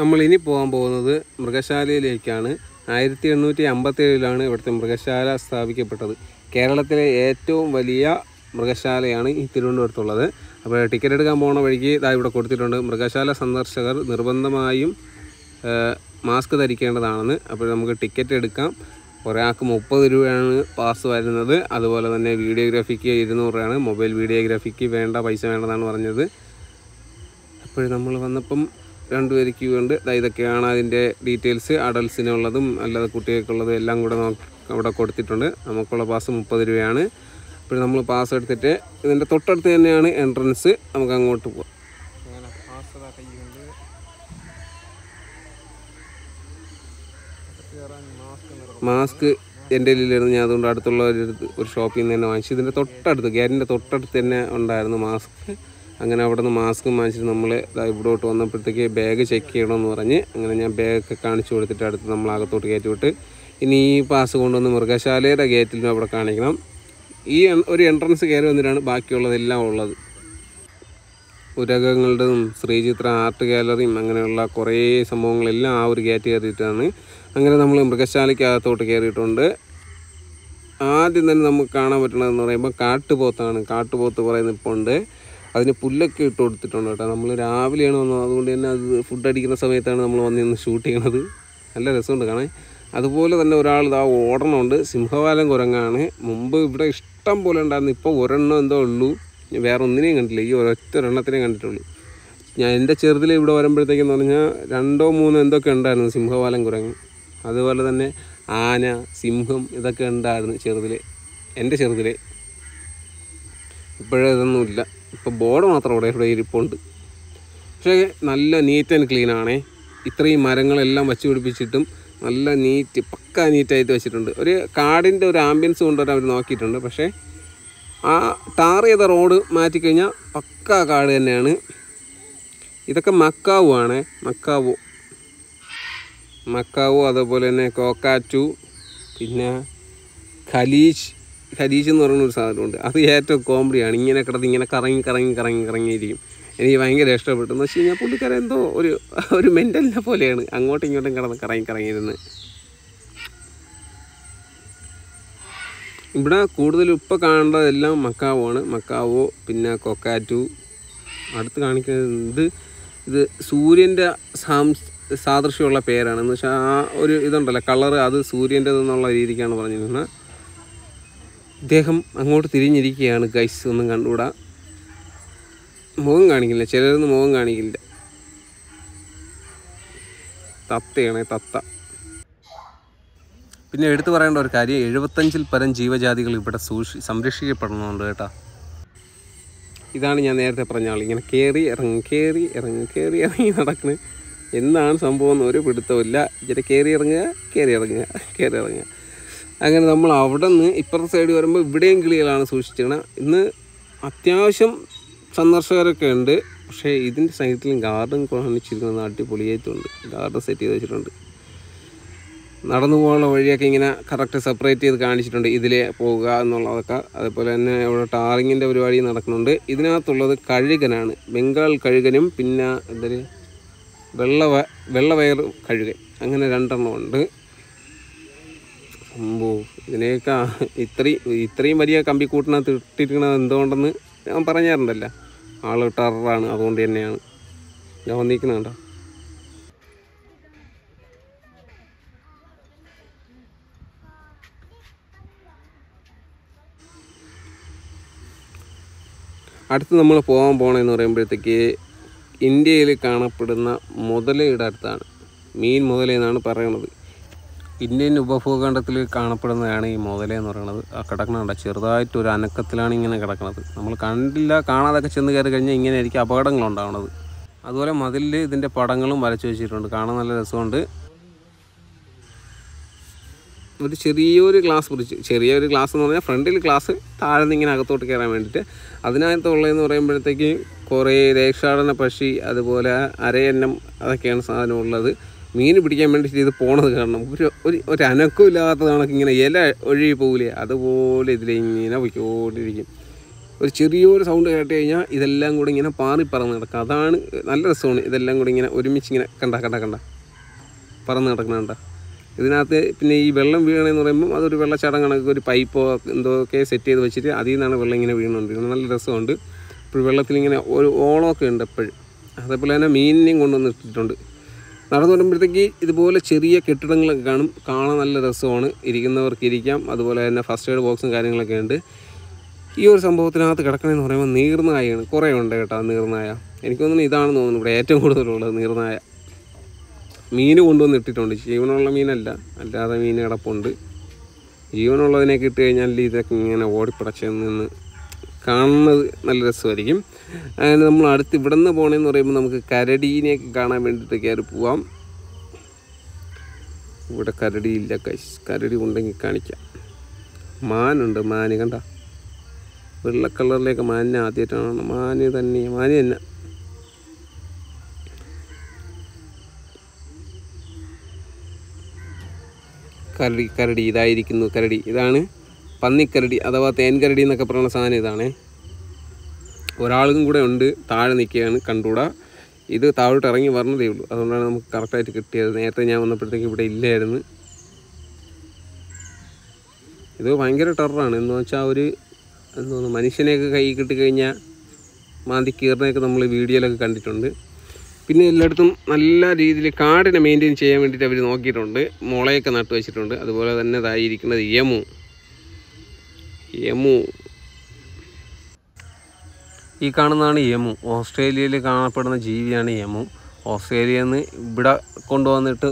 നമ്മൾ ഇനി പോകാൻ പോകുന്നത് മൃഗശാലയിലേക്കാണ് ആയിരത്തി എണ്ണൂറ്റി ഏഴിലാണ് ഇവിടുത്തെ മൃഗശാല സ്ഥാപിക്കപ്പെട്ടത് കേരളത്തിലെ ഏറ്റവും വലിയ മൃഗശാലയാണ് ഈ തിരുവനന്തപുരത്തുള്ളത് അപ്പോൾ ടിക്കറ്റ് എടുക്കാൻ പോകുന്ന വഴിക്ക് ഇതാ ഇവിടെ കൊടുത്തിട്ടുണ്ട് മൃഗശാല സന്ദർശകർ നിർബന്ധമായും മാസ്ക് ധരിക്കേണ്ടതാണെന്ന് അപ്പോൾ നമുക്ക് ടിക്കറ്റ് എടുക്കാം ഒരാൾക്ക് മുപ്പത് രൂപയാണ് പാസ് വരുന്നത് അതുപോലെ തന്നെ വീഡിയോഗ്രാഫിക്ക് ഇരുന്നൂറാണ് മൊബൈൽ വീഡിയോഗ്രാഫിക്ക് വേണ്ട പൈസ വേണ്ടതാണ് പറഞ്ഞത് അപ്പോൾ നമ്മൾ വന്നപ്പം രണ്ട് പേർക്ക് ഉണ്ട് ഇതൊക്കെയാണ് അതിൻ്റെ ഡീറ്റെയിൽസ് അഡൽസിനുള്ളതും അല്ലാതെ കുട്ടികൾക്കുള്ളതും എല്ലാം കൂടെ അവിടെ കൊടുത്തിട്ടുണ്ട് നമുക്കുള്ള പാസ് മുപ്പത് രൂപയാണ് പിന്നെ നമ്മൾ പാസ് എടുത്തിട്ട് ഇതിൻ്റെ തൊട്ടടുത്ത് തന്നെയാണ് എൻട്രൻസ് നമുക്ക് അങ്ങോട്ട് പോകാം മാസ്ക് എൻ്റെ ഇല്ലായിരുന്നു ഞാൻ അതുകൊണ്ട് അടുത്തുള്ള ഒരു ഷോപ്പിൽ നിന്ന് തന്നെ വാങ്ങിച്ചു ഇതിൻ്റെ തൊട്ടടുത്ത് ഗ്യാറ്റിൻ്റെ തൊട്ടടുത്ത് തന്നെ ഉണ്ടായിരുന്നു മാസ്ക് അങ്ങനെ അവിടെ നിന്ന് മാസ്ക് വാങ്ങിച്ചിട്ട് നമ്മൾ ഇവിടോട്ട് വന്നപ്പോഴത്തേക്ക് ബാഗ് ചെക്ക് ചെയ്യണമെന്ന് പറഞ്ഞ് അങ്ങനെ ഞാൻ ബാഗൊക്കെ കാണിച്ചു കൊടുത്തിട്ട് അടുത്ത് നമ്മൾ അകത്തോട്ട് കയറ്റി വിട്ട് ഇനി ഈ പാസ് കൊണ്ടുവന്ന് മൃഗശാലയുടെ ഗേറ്റിലും അവിടെ കാണിക്കണം ഈ ഒരു എൻട്രൻസ് കയറി വന്നിട്ടാണ് ബാക്കിയുള്ളതെല്ലാം ഉള്ളത് ഉരകങ്ങളുടെതും ശ്രീചിത്ര ആർട്ട് ഗാലറിയും അങ്ങനെയുള്ള കുറേ സംഭവങ്ങളെല്ലാം ആ ഒരു ഗേറ്റ് കയറിയിട്ടാണ് അങ്ങനെ നമ്മൾ അകത്തോട്ട് കയറിയിട്ടുണ്ട് ആദ്യം തന്നെ നമുക്ക് കാണാൻ പറ്റണതെന്ന് പറയുമ്പോൾ കാട്ടുപോത്താണ് കാട്ടുപോത്ത് പറയുന്ന ഇപ്പോൾ ഉണ്ട് അതിന് പുല്ലൊക്കെ ഇട്ട് കൊടുത്തിട്ടുണ്ട് കേട്ടോ നമ്മൾ രാവിലെയാണ് വന്നത് അതുകൊണ്ട് തന്നെ അത് ഫുഡ് അടിക്കുന്ന സമയത്താണ് നമ്മൾ വന്ന് ഷൂട്ട് ചെയ്യണത് നല്ല രസമുണ്ട് കാണാൻ അതുപോലെ തന്നെ ഒരാൾ ഇതാ ഓടണമുണ്ട് സിംഹവാലം കുരങ്ങാണ് മുമ്പ് ഇവിടെ ഇഷ്ടം പോലെ ഉണ്ടായിരുന്നു ഇപ്പോൾ ഒരെണ്ണം എന്തോ ഉള്ളൂ വേറെ ഒന്നിനെയും കണ്ടില്ല ഈ ഒരൊറ്റ ഒരെണ്ണത്തിനെ കണ്ടിട്ടുള്ളൂ ഞാൻ എൻ്റെ ചെറുതിൽ ഇവിടെ വരുമ്പോഴത്തേക്കെന്ന് പറഞ്ഞാൽ രണ്ടോ മൂന്നോ എന്തൊക്കെ ഉണ്ടായിരുന്നു സിംഹവാലം കുരങ്ങ് അതുപോലെ തന്നെ ആന സിംഹം ഇതൊക്കെ ഉണ്ടായിരുന്നു ചെറുതിൽ എൻ്റെ ചെറുതിൽ ഇപ്പോഴേ ഇതൊന്നുമില്ല ഇപ്പോൾ ബോർഡ് മാത്രം അവിടെ ഇവിടെ ഇരിപ്പുണ്ട് പക്ഷേ നല്ല നീറ്റ് ആൻഡ് ക്ലീൻ ആണേ ഇത്രയും മരങ്ങളെല്ലാം വച്ച് പിടിപ്പിച്ചിട്ടും നല്ല നീറ്റ് പക്ക നീറ്റായിട്ട് വെച്ചിട്ടുണ്ട് ഒരു കാടിൻ്റെ ഒരു ആംബിയൻസ് കൊണ്ടുവരാൻ അവർ നോക്കിയിട്ടുണ്ട് പക്ഷേ ആ ടാർ ചെയ്ത റോഡ് മാറ്റിക്കഴിഞ്ഞാൽ പക്ക കാട് തന്നെയാണ് ഇതൊക്കെ മക്കാവു ആണ് മക്കാവു മക്കാവു അതുപോലെ തന്നെ കോക്കാച്ചു പിന്നെ ഖലീജ് ഹരീഷ് എന്ന് പറയുന്ന ഒരു സാധനമുണ്ട് അത് ഏറ്റവും കോമഡിയാണ് ഇങ്ങനെ കിടന്ന് ഇങ്ങനെ കറങ്ങി കറങ്ങി കറങ്ങി കറങ്ങിയിരിക്കും എനിക്ക് ഭയങ്കര ഇഷ്ടപ്പെട്ടു എന്ന് വെച്ച് കഴിഞ്ഞാൽ പുള്ളിക്കാരൻ എന്തോ ഒരു ഒരു മെൻ്റലിനെ പോലെയാണ് അങ്ങോട്ടും ഇങ്ങോട്ടും കിടന്ന് കറങ്ങി കറങ്ങിയിരുന്ന് ഇവിടെ കൂടുതലും ഇപ്പോൾ കാണേണ്ടതെല്ലാം മക്കാവോ ആണ് മക്കാവോ പിന്നെ കൊക്കാറ്റു അടുത്ത് കാണിക്കുന്നത് ഇത് സൂര്യൻ്റെ സാം സാദൃശ്യമുള്ള പേരാണ് എന്ന് വെച്ചാൽ ആ ഒരു ഇതുണ്ടല്ലോ കളറ് അത് സൂര്യൻ്റെതെന്നുള്ള രീതിക്കാണ് പറഞ്ഞിരുന്നത് ഇദ്ദേഹം അങ്ങോട്ട് തിരിഞ്ഞിരിക്കുകയാണ് ഗൈസ് ഒന്നും കണ്ടുകൂടാ മുഖം കാണിക്കില്ല ചിലരൊന്നും മുഖം കാണിക്കില്ല തത്തയാണ് തത്ത പിന്നെ എടുത്തു പറയേണ്ട ഒരു കാര്യം എഴുപത്തഞ്ചിൽ പരം ജീവജാതികൾ ഇവിടെ സൂക്ഷി സംരക്ഷിക്കപ്പെടണമുണ്ട് കേട്ടോ ഇതാണ് ഞാൻ നേരത്തെ പറഞ്ഞ ആൾ ഇങ്ങനെ കയറി ഇറങ്ങി കയറി ഇറങ്ങി കയറി ഇറങ്ങി നടക്കുന്നത് എന്താണ് സംഭവം എന്ന് ഒരു പിടുത്തമില്ല ഇങ്ങനെ കയറി ഇറങ്ങുക കയറി ഇറങ്ങുക കയറി ഇറങ്ങുക അങ്ങനെ നമ്മൾ അവിടെ നിന്ന് ഇപ്പുറത്തെ സൈഡ് വരുമ്പോൾ ഇവിടെയും കിളികളാണ് സൂക്ഷിച്ചിരിക്കണം ഇന്ന് അത്യാവശ്യം സന്ദർശകരൊക്കെ ഉണ്ട് പക്ഷേ ഇതിൻ്റെ സൈഡിലും ഗാർഡൻ കാണിച്ചിരിക്കുന്നത് അടിപൊളിയായിട്ടുണ്ട് ഗാർഡൻ സെറ്റ് ചെയ്ത് വെച്ചിട്ടുണ്ട് നടന്നു പോകാനുള്ള വഴിയൊക്കെ ഇങ്ങനെ കറക്റ്റ് സെപ്പറേറ്റ് ചെയ്ത് കാണിച്ചിട്ടുണ്ട് ഇതിലേ പോവുക എന്നുള്ളതൊക്കെ അതേപോലെ തന്നെ ഇവിടെ ടാറിങ്ങിൻ്റെ പരിപാടി നടക്കുന്നുണ്ട് ഇതിനകത്തുള്ളത് കഴുകനാണ് ബംഗാൾ കഴുകനും പിന്നെ എന്തൊരു വെള്ള വെള്ളവയർ കഴുകൻ അങ്ങനെ രണ്ടെണ്ണം ഉണ്ട് അമ്പോ ഇതിനേക്കാ ഇത്രയും ഇത്രയും വലിയ കമ്പിക്കൂട്ടിനകത്ത് ഇട്ടിരിക്കണത് എന്തുകൊണ്ടെന്ന് ഞാൻ പറഞ്ഞാറുണ്ടല്ലോ ആൾ ടെററാണ് അതുകൊണ്ട് തന്നെയാണ് ഞാൻ വന്നിരിക്കണ അടുത്ത് നമ്മൾ പോകാൻ പോകണമെന്ന് പറയുമ്പോഴത്തേക്ക് ഇന്ത്യയിൽ കാണപ്പെടുന്ന മുതലയുടെ അടുത്താണ് മീൻ മുതലെന്നാണ് പറയണത് ഇന്ത്യൻ ഉപഭൂഖണ്ഡത്തിൽ കാണപ്പെടുന്നതാണ് ഈ മുതല എന്ന് പറയുന്നത് ആ കിടക്കണുണ്ട് ചെറുതായിട്ട് ഒരു അനക്കത്തിലാണ് ഇങ്ങനെ കിടക്കുന്നത് നമ്മൾ കണ്ടില്ല കാണാതൊക്കെ ചെന്ന് കയറി കഴിഞ്ഞാൽ ഇങ്ങനെ അപകടങ്ങൾ അപകടങ്ങളുണ്ടാവുന്നത് അതുപോലെ മതിലിൽ ഇതിൻ്റെ പടങ്ങളും വരച്ചു വെച്ചിട്ടുണ്ട് കാണാൻ നല്ല രസമുണ്ട് ഒരു ചെറിയൊരു ഗ്ലാസ് കുറിച്ച് ചെറിയൊരു ഗ്ലാസ് എന്ന് പറഞ്ഞാൽ ഫ്രണ്ടിൽ ഗ്ലാസ് താഴെ നിന്ന് ഇങ്ങനെ അകത്തോട്ട് കയറാൻ വേണ്ടിയിട്ട് അതിനകത്തുള്ളതെന്ന് പറയുമ്പോഴത്തേക്ക് കുറേ രേക്ഷാടന പക്ഷി അതുപോലെ അരയന്നം അതൊക്കെയാണ് സാധനം ഉള്ളത് മീൻ പിടിക്കാൻ വേണ്ടിയിട്ട് ഇത് പോണത് കാരണം ഒരു ഒരു ഒരു അനക്കമില്ലാത്തത് കണക്ക് ഇങ്ങനെ ഇല ഒഴുകി പോകില്ലേ അതുപോലെ ഇതിലിങ്ങനെ പോയിക്കോണ്ടിരിക്കും ഒരു ചെറിയൊരു സൗണ്ട് കേട്ട് കഴിഞ്ഞാൽ ഇതെല്ലാം കൂടി ഇങ്ങനെ പാറി പറന്ന് കിടക്കുക അതാണ് നല്ല രസമാണ് ഇതെല്ലാം കൂടി ഇങ്ങനെ ഒരുമിച്ച് ഇങ്ങനെ കണ്ട കണ്ട കണ്ട പറന്ന് കിടക്കുന്ന ഇതിനകത്ത് പിന്നെ ഈ വെള്ളം വീണെന്ന് പറയുമ്പോൾ അതൊരു വെള്ളച്ചാട്ടം കണക്ക് ഒരു പൈപ്പോ എന്തൊക്കെ സെറ്റ് ചെയ്ത് വെച്ചിട്ട് അതിൽ നിന്നാണ് വെള്ളം ഇങ്ങനെ വീണുകൊണ്ടിരിക്കുന്നത് നല്ല രസമുണ്ട് ഇപ്പോൾ വെള്ളത്തിൽ ഇങ്ങനെ ഒരു ഓളമൊക്കെ ഉണ്ട് എപ്പോഴും അതേപോലെ തന്നെ മീനിനെയും കൊണ്ടുവന്നിട്ടിട്ടുണ്ട് നടന്നു വരുമ്പോഴത്തേക്ക് ഇതുപോലെ ചെറിയ കെട്ടിടങ്ങളൊക്കെ കാണും കാണാൻ നല്ല രസമാണ് ഇരിക്കുന്നവർക്ക് ഇരിക്കാം അതുപോലെ തന്നെ ഫസ്റ്റ് എയ്ഡ് ബോക്സും കാര്യങ്ങളൊക്കെ ഉണ്ട് ഈ ഒരു സംഭവത്തിനകത്ത് കിടക്കണമെന്ന് പറയുമ്പോൾ നീർനായാണ് കുറേ ഉണ്ട് കേട്ടോ നീർനായ എനിക്ക് തോന്നുന്നു ഇതാണെന്ന് തോന്നുന്നു ഇവിടെ ഏറ്റവും കൂടുതലുള്ളത് നീർനായ മീൻ കൊണ്ടുവന്ന് ഇട്ടിട്ടുണ്ട് ജീവനുള്ള മീനല്ല അല്ലാതെ മീൻ കിടപ്പുണ്ട് ജീവനുള്ളതിനെ കിട്ടി കഴിഞ്ഞാൽ ഇതൊക്കെ ഇങ്ങനെ ഓടിപ്പിടച്ച് നിന്ന് കാണുന്നത് നല്ല രസമായിരിക്കും അങ്ങനെ നമ്മൾ അടുത്ത് ഇവിടെ നിന്ന് പോകണമെന്ന് പറയുമ്പോൾ നമുക്ക് കരടീനെയൊക്കെ കാണാൻ വേണ്ടിയിട്ട് കയറി പോവാം ഇവിടെ കരടിയില്ല കൈസ് കരടി ഉണ്ടെങ്കിൽ കാണിക്കാം മാനുണ്ട് മാന് കണ്ട വെള്ള കളറിലേക്ക് മാനിനെ ആദ്യമായിട്ടാണ് മാന് തന്നെ മാന് തന്നെ കരടി കരടി ഇതായിരിക്കുന്നു കരടി ഇതാണ് പന്നിക്കരടി അഥവാ തേൻകരടി എന്നൊക്കെ പറയുന്ന സാധനം ഇതാണേ ഒരാൾക്കും കൂടെ ഉണ്ട് താഴെ നിൽക്കുകയാണ് കണ്ടുകൂടാ ഇത് താഴോട്ട് ഇറങ്ങി വരണതേ ഉള്ളൂ അതുകൊണ്ടാണ് നമുക്ക് കറക്റ്റായിട്ട് കിട്ടിയത് നേരത്തെ ഞാൻ വന്നപ്പോഴത്തേക്ക് ഇവിടെ ഇല്ലായിരുന്നു ഇത് ഭയങ്കര ടെററാണ് എന്ന് വെച്ചാൽ ഒരു എന്തോന്നു മനുഷ്യനെയൊക്കെ കൈ കിട്ടിക്കഴിഞ്ഞാൽ മാന്തി കീറിനെയൊക്കെ നമ്മൾ വീഡിയോയിലൊക്കെ കണ്ടിട്ടുണ്ട് പിന്നെ എല്ലായിടത്തും നല്ല രീതിയിൽ കാടിനെ മെയിൻറ്റെയിൻ ചെയ്യാൻ വേണ്ടിയിട്ട് അവർ നോക്കിയിട്ടുണ്ട് മുളയൊക്കെ നട്ടു വെച്ചിട്ടുണ്ട് അതുപോലെ തന്നെ ഇതായിരിക്കുന്നത് യമു യമു ഈ കാണുന്നതാണ് യമു ഓസ്ട്രേലിയയിൽ കാണപ്പെടുന്ന ജീവിയാണ് യമു ഓസ്ട്രേലിയയിൽ നിന്ന് ഇവിടെ കൊണ്ടുവന്നിട്ട്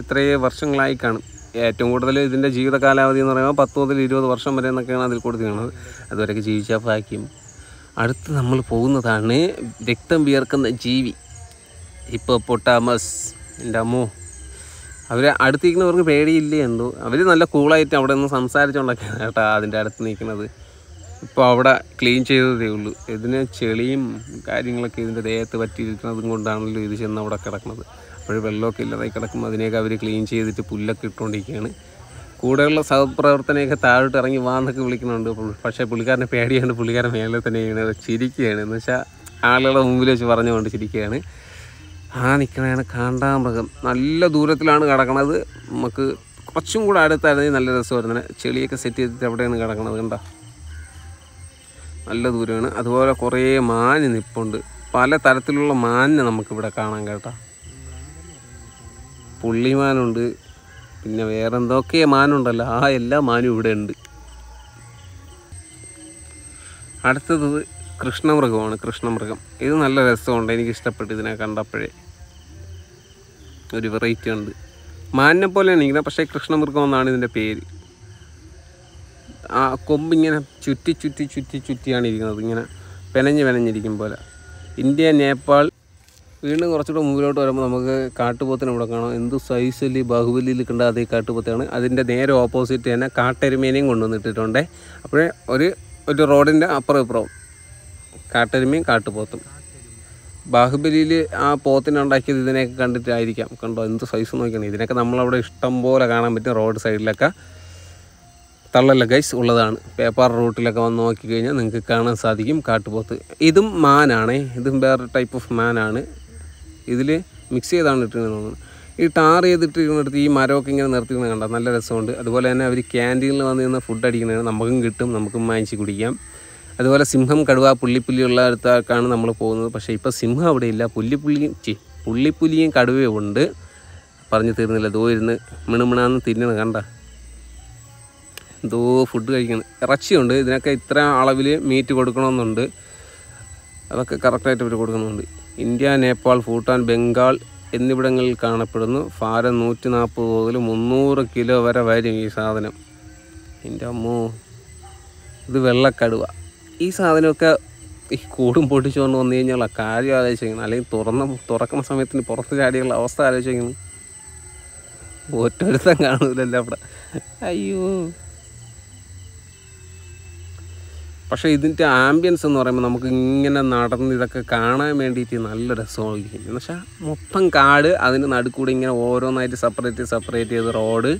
ഇത്രയേ വർഷങ്ങളായി കാണും ഏറ്റവും കൂടുതൽ ഇതിൻ്റെ ജീവിത കാലാവധി എന്ന് പറയുമ്പോൾ പത്ത് മുതൽ ഇരുപത് വർഷം വരെ എന്നൊക്കെയാണ് അതിൽ കാണുന്നത് അതുവരെയൊക്കെ ജീവിച്ച ഭാഗ്യം അടുത്ത് നമ്മൾ പോകുന്നതാണ് രക്തം വിയർക്കുന്ന ജീവി ഇപ്പോൾ പൊട്ടാമസ് എൻ്റെ അമ്മോ അവർ അടുത്തിരിക്കുന്നവർക്ക് പേടിയില്ല എന്തോ അവർ നല്ല കൂളായിട്ട് അവിടെ നിന്ന് സംസാരിച്ചുകൊണ്ടൊക്കെയാണ് കേട്ടോ അതിൻ്റെ അടുത്ത് നിൽക്കുന്നത് ഇപ്പോൾ അവിടെ ക്ലീൻ ചെയ്തതേ ഉള്ളൂ ഇതിന് ചെളിയും കാര്യങ്ങളൊക്കെ ഇതിൻ്റെ ദേഹത്ത് പറ്റിയിരിക്കുന്നതും കൊണ്ടാണല്ലോ ഇത് ചെന്ന് അവിടെ കിടക്കുന്നത് അപ്പോൾ വെള്ളമൊക്കെ ഇല്ലാതായി കിടക്കുമ്പോൾ അതിനെയൊക്കെ അവർ ക്ലീൻ ചെയ്തിട്ട് പുല്ലൊക്കെ ഇട്ടുകൊണ്ടിരിക്കുകയാണ് കൂടെയുള്ള സഹപ്രവർത്തനയൊക്കെ താഴോട്ട് ഇറങ്ങി വാന്നൊക്കെ വിളിക്കുന്നുണ്ട് പക്ഷേ പുള്ളിക്കാരനെ പേടിയാണ്ട് പുള്ളിക്കാരൻ മേലെ തന്നെയാണ് ചിരിക്കുകയാണ് എന്ന് വെച്ചാൽ ആളുകളുടെ മുമ്പിൽ വെച്ച് പറഞ്ഞുകൊണ്ട് ചിരിക്കുകയാണ് ആ നിൽക്കണയാണ് മൃഗം നല്ല ദൂരത്തിലാണ് കിടക്കണത് നമുക്ക് കുറച്ചും കൂടെ അടുത്തായിരുന്നെങ്കിൽ നല്ല രസമായിരുന്നു ചെളിയൊക്കെ സെറ്റ് ചെയ്തിട്ട് എവിടെയാണ് കിടക്കണത് കണ്ടോ നല്ല ദൂരമാണ് അതുപോലെ കുറേ മാന് നിപ്പുണ്ട് പല തരത്തിലുള്ള മാനിനെ നമുക്കിവിടെ കാണാൻ കേട്ടോ പുള്ളിമാനുണ്ട് പിന്നെ വേറെ എന്തൊക്കെയാ മാനുണ്ടല്ലോ ആ എല്ലാ മാനും ഇവിടെ ഉണ്ട് അടുത്തത് കൃഷ്ണമൃഗമാണ് കൃഷ്ണമൃഗം ഇത് നല്ല രസമുണ്ട് എനിക്ക് ഇഷ്ടപ്പെട്ടു ഇതിനെ കണ്ടപ്പോഴേ ഒരു വെറൈറ്റി ഉണ്ട് മാനിനെ പോലെയാണ് ഇങ്ങനെ പക്ഷേ കൃഷ്ണമൃഗം എന്നാണ് ഇതിൻ്റെ പേര് ആ കൊമ്പ് ഇങ്ങനെ ചുറ്റി ചുറ്റി ചുറ്റി ചുറ്റിയാണ് ഇരിക്കുന്നത് ഇങ്ങനെ പെനഞ്ഞ് പെനഞ്ഞിരിക്കും പോലെ ഇന്ത്യ നേപ്പാൾ വീണ്ടും കുറച്ചുകൂടെ മുമ്പിലോട്ട് വരുമ്പോൾ നമുക്ക് കാട്ടുപോത്തിനെ ഇവിടെ കാണാം എന്ത് സൈസിൽ ബാഹുബലിയിൽ കണ്ട അതേ കാട്ടുപോത്തയാണ് അതിൻ്റെ നേരെ ഓപ്പോസിറ്റ് തന്നെ കാട്ടരുമേനെയും കൊണ്ടുവന്നിട്ടിട്ടുണ്ട് അപ്പോഴേ ഒരു ഒരു റോഡിൻ്റെ അപ്പുറം ഇപ്പുറം കാട്ടരുമയും കാട്ടുപോത്തും ബാഹുബലിയിൽ ആ പോത്തിനെ ഉണ്ടാക്കിയത് ഇതിനെയൊക്കെ കണ്ടിട്ടായിരിക്കാം കണ്ടോ എന്ത് സൈസ് നോക്കിയാണ് ഇതിനൊക്കെ നമ്മളവിടെ ഇഷ്ടം പോലെ കാണാൻ പറ്റും റോഡ് സൈഡിലൊക്കെ തള്ളല്ല ഗൈസ് ഉള്ളതാണ് പേപ്പർ റൂട്ടിലൊക്കെ വന്ന് നോക്കിക്കഴിഞ്ഞാൽ നിങ്ങൾക്ക് കാണാൻ സാധിക്കും കാട്ടുപോത്ത് ഇതും മാനാണേ ഇതും വേറെ ടൈപ്പ് ഓഫ് മാനാണ് ഇതിൽ മിക്സ് ചെയ്താണ് ഇട്ടിരിക്കുന്നത് ഈ ടാർ ചെയ്തിട്ടിരിക്കുന്നിടത്ത് ഈ മരമൊക്കെ ഇങ്ങനെ നിർത്തിയിരുന്നത് കണ്ട നല്ല രസമുണ്ട് അതുപോലെ തന്നെ അവർ ക്യാൻറ്റീനിൽ വന്ന് നിന്ന് ഫുഡ് അടിക്കുന്നതാണ് നമുക്കും കിട്ടും നമുക്കും വാങ്ങിച്ച് കുടിക്കാം അതുപോലെ സിംഹം കടുവ ഉള്ള അടുത്തേക്കാണ് നമ്മൾ പോകുന്നത് പക്ഷേ ഇപ്പോൾ സിംഹം അവിടെ ഇല്ല പുല്ലിപ്പുള്ളിയും ചി പുള്ളിപ്പുലിയും കടുവയും ഉണ്ട് പറഞ്ഞു തീർന്നില്ല ദോ ഇരുന്ന് മിണുമിണാന്ന് തിന്നണം കണ്ട എന്തോ ഫുഡ് കഴിക്കുന്നത് ഇറച്ചിയുണ്ട് ഇതിനൊക്കെ ഇത്ര അളവിൽ മീറ്റ് കൊടുക്കണമെന്നുണ്ട് അതൊക്കെ കറക്റ്റായിട്ട് ഇവർ കൊടുക്കുന്നുണ്ട് ഇന്ത്യ നേപ്പാൾ ഭൂട്ടാൻ ബംഗാൾ എന്നിവിടങ്ങളിൽ കാണപ്പെടുന്നു ഭാരം നൂറ്റി നാൽപ്പത് മുതൽ മുന്നൂറ് കിലോ വരെ വരും ഈ സാധനം എൻ്റെ അമ്മോ ഇത് വെള്ളക്കടുവ ഈ സാധനമൊക്കെ ഈ കൂടും പൊട്ടിച്ചുകൊണ്ട് വന്നു കഴിഞ്ഞാൽ കാര്യം ആലോചിക്കണം അല്ലെങ്കിൽ തുറന്ന തുറക്കുന്ന സമയത്തിന് പുറത്ത് ചാടിയുള്ള അവസ്ഥ ഒറ്റ ഒരുത്തം കാണൂലല്ലോ അവിടെ അയ്യോ പക്ഷേ ഇതിൻ്റെ ആംബിയൻസ് എന്ന് പറയുമ്പോൾ നമുക്ക് ഇങ്ങനെ നടന്ന് ഇതൊക്കെ കാണാൻ വേണ്ടിയിട്ട് നല്ല രസമായിരിക്കും എന്ന് വെച്ചാൽ മൊത്തം കാട് അതിന് നടുക്കൂടെ ഇങ്ങനെ ഓരോന്നായിട്ട് സെപ്പറേറ്റ് സെപ്പറേറ്റ് ചെയ്ത് റോഡ്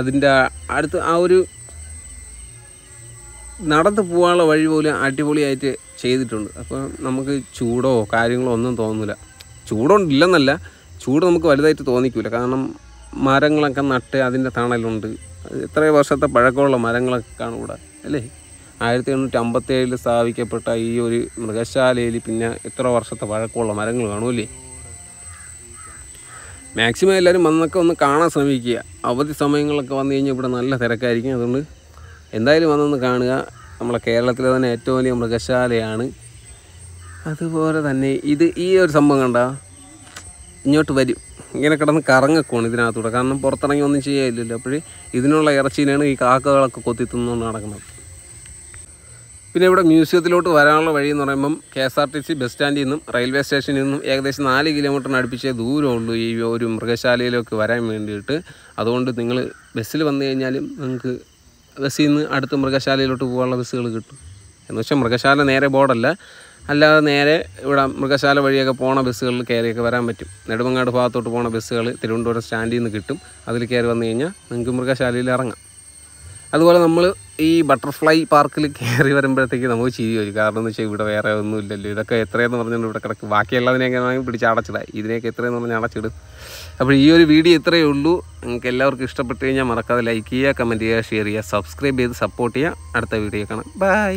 അതിൻ്റെ അടുത്ത് ആ ഒരു നടന്ന് പോകാനുള്ള വഴി പോലും അടിപൊളിയായിട്ട് ചെയ്തിട്ടുണ്ട് അപ്പോൾ നമുക്ക് ചൂടോ കാര്യങ്ങളോ ഒന്നും തോന്നില്ല ചൂടൊണ്ടില്ലെന്നല്ല ചൂട് നമുക്ക് വലുതായിട്ട് തോന്നിക്കില്ല കാരണം മരങ്ങളൊക്കെ നട്ട് അതിൻ്റെ തണലുണ്ട് എത്ര വർഷത്തെ പഴക്കമുള്ള മരങ്ങളൊക്കെ കാണും ഇവിടെ അല്ലേ ആയിരത്തി എണ്ണൂറ്റി ഏഴിൽ സ്ഥാപിക്കപ്പെട്ട ഈ ഒരു മൃഗശാലയിൽ പിന്നെ ഇത്ര വർഷത്തെ പഴക്കമുള്ള മരങ്ങൾ കാണൂലേ മാക്സിമം എല്ലാവരും വന്നൊക്കെ ഒന്ന് കാണാൻ ശ്രമിക്കുക അവധി സമയങ്ങളൊക്കെ വന്നു കഴിഞ്ഞാൽ ഇവിടെ നല്ല തിരക്കായിരിക്കും അതുകൊണ്ട് എന്തായാലും വന്നൊന്ന് കാണുക നമ്മളെ കേരളത്തിലെ തന്നെ ഏറ്റവും വലിയ മൃഗശാലയാണ് അതുപോലെ തന്നെ ഇത് ഈ ഒരു സംഭവം കണ്ട ഇങ്ങോട്ട് വരും ഇങ്ങനെ കിടന്ന് കറങ്ങക്കുവാണ് ഇതിനകത്തൂടെ കാരണം പുറത്തിറങ്ങി ഒന്നും ചെയ്യാനില്ലല്ലോ അപ്പോൾ ഇതിനുള്ള ഇറച്ചിനാണ് ഈ കാക്കകളൊക്കെ കൊത്തി തിന്നുകൊണ്ട് നടക്കുന്നത് പിന്നെ ഇവിടെ മ്യൂസിയത്തിലോട്ട് വരാനുള്ള വഴി എന്ന് പറയുമ്പം K S R T C bus സ്റ്റാൻഡിൽ നിന്നും റെയിൽവേ സ്റ്റേഷനിൽ നിന്നും ഏകദേശം നാല് കിലോമീറ്ററിന് അടുപ്പിച്ചേ ദൂരമുള്ളൂ ഈ ഒരു മൃഗശാലയിലേക്ക് വരാൻ വേണ്ടിയിട്ട് അതുകൊണ്ട് നിങ്ങൾ ബസ്സിൽ വന്നു കഴിഞ്ഞാലും നിങ്ങൾക്ക് ബസ്സിൽ നിന്ന് അടുത്ത മൃഗശാലയിലോട്ട് പോകാനുള്ള ബസ്സുകൾ കിട്ടും എന്ന് വെച്ചാൽ മൃഗശാല നേരെ ബോർഡല്ല അല്ലാതെ നേരെ ഇവിടെ മൃഗശാല വഴിയൊക്കെ പോണ ബസ്സുകളിൽ കയറിയൊക്കെ വരാൻ പറ്റും നെടുമങ്ങാട് ഭാഗത്തോട്ട് പോണ ബസ്സുകൾ തിരുവനന്തപുരം സ്റ്റാൻഡിൽ നിന്ന് കിട്ടും അതിൽ കയറി വന്നു കഴിഞ്ഞാൽ നിങ്ങൾക്ക് മൃഗശാലയിൽ ഇറങ്ങാം അതുപോലെ നമ്മൾ ഈ ബട്ടർഫ്ലൈ പാർക്കിൽ കയറി വരുമ്പോഴത്തേക്ക് നമുക്ക് ചിരി വരും കാരണം എന്ന് വെച്ചാൽ ഇവിടെ വേറെ ഒന്നും ഇല്ലല്ലോ ഇതൊക്കെ എത്രയെന്ന് പറഞ്ഞാൽ ഇവിടെ കിടക്കും ബാക്കിയുള്ളതിനെയൊക്കെ ആണെങ്കിൽ പിടിച്ച് അടച്ചിടാം ഇതിനെയൊക്കെ എത്രയെന്ന് പറഞ്ഞാൽ അടച്ചിടും അപ്പോൾ ഈ ഒരു വീഡിയോ ഇത്രയേ ഉള്ളൂ നിങ്ങൾക്ക് എല്ലാവർക്കും ഇഷ്ടപ്പെട്ടു കഴിഞ്ഞാൽ മറക്കാതെ ലൈക്ക് ചെയ്യുക കമൻറ്റ് ചെയ്യുക ഷെയർ ചെയ്യുക സബ്സ്ക്രൈബ് ചെയ്ത് സപ്പോർട്ട് ചെയ്യുക അടുത്ത വീഡിയോ കാണാം ബൈ